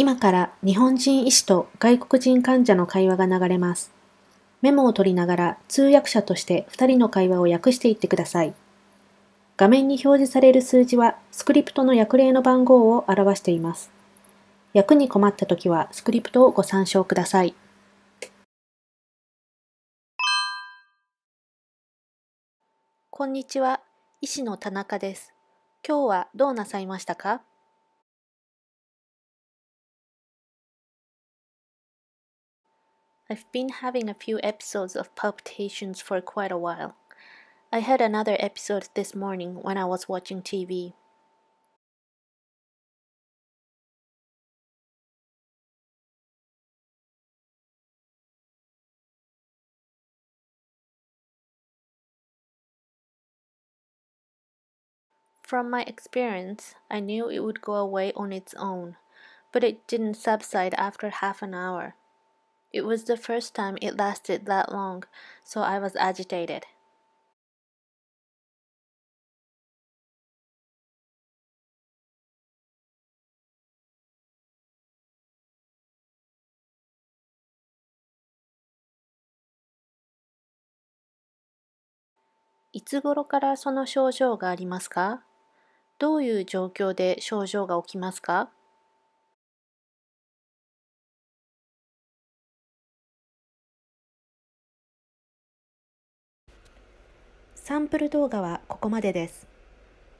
今から日本人医師と外国人患者の会話が流れます。メモを取りながら通訳者として2人の会話を訳していってください。画面に表示される数字はスクリプトの訳例の番号を表しています。訳に困った時はスクリプトをご参照ください。こんにちは、医師の田中です。今日はどうなさいましたか I've been having a few episodes of palpitations for quite a while. I had another episode this morning when I was watching TV. From my experience, I knew it would go away on its own, but it didn't subside after half an hour. It was the first time it lasted that long, so I was agitated.「いつ頃からその症状がありますかどういう状況で症状が起きますかサンプル動画はここまでです。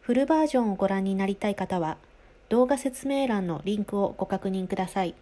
フルバージョンをご覧になりたい方は、動画説明欄のリンクをご確認ください。